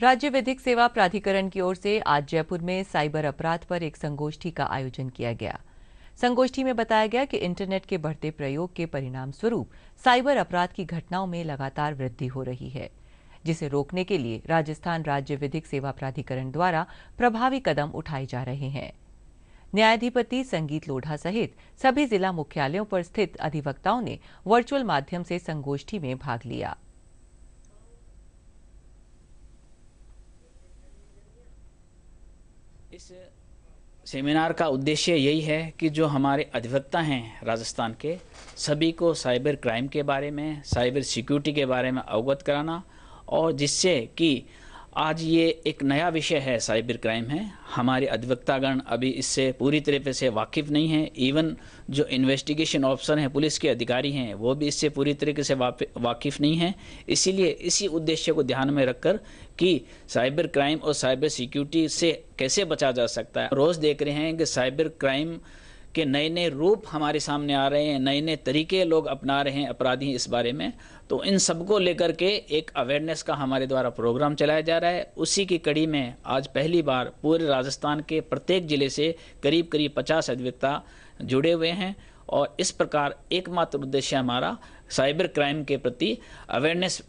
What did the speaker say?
राज्य विधिक सेवा प्राधिकरण की ओर से आज जयपुर में साइबर अपराध पर एक संगोष्ठी का आयोजन किया गया संगोष्ठी में बताया गया कि इंटरनेट के बढ़ते प्रयोग के परिणाम स्वरूप साइबर अपराध की घटनाओं में लगातार वृद्धि हो रही है जिसे रोकने के लिए राजस्थान राज्य विधिक सेवा प्राधिकरण द्वारा प्रभावी कदम उठाए जा रहे हैं न्यायाधिपति संगीत लोढ़ा सहित सभी जिला मुख्यालयों पर स्थित अधिवक्ताओं ने वर्चुअल माध्यम से संगोष्ठी में भाग लिया इस सेमिनार का उद्देश्य यही है कि जो हमारे अधिवक्ता हैं राजस्थान के सभी को साइबर क्राइम के बारे में साइबर सिक्योरिटी के बारे में अवगत कराना और जिससे कि आज ये एक नया विषय है साइबर क्राइम है हमारे अधिवक्तागण अभी इससे पूरी तरीके से वाकिफ़ नहीं है इवन जो इन्वेस्टिगेशन ऑफिसर हैं पुलिस के अधिकारी हैं वो भी इससे पूरी तरीके से वाकिफ़ नहीं है इसीलिए इसी उद्देश्य को ध्यान में रखकर कि साइबर क्राइम और साइबर सिक्योरिटी से कैसे बचा जा सकता है रोज़ देख रहे हैं कि साइबर क्राइम कि नए नए रूप हमारे सामने आ रहे हैं नए नए तरीके लोग अपना रहे हैं अपराधी इस बारे में तो इन सबको लेकर के एक अवेयरनेस का हमारे द्वारा प्रोग्राम चलाया जा रहा है उसी की कड़ी में आज पहली बार पूरे राजस्थान के प्रत्येक ज़िले से करीब करीब पचास अधिवक्ता जुड़े हुए हैं और इस प्रकार एकमात्र उद्देश्य हमारा साइबर क्राइम के प्रति अवेयरनेस